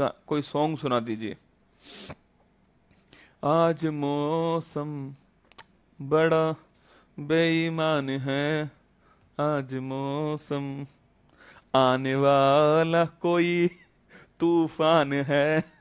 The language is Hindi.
कोई सॉन्ग सुना दीजिए आज मौसम बड़ा बेईमान है आज मौसम आने वाला कोई तूफान है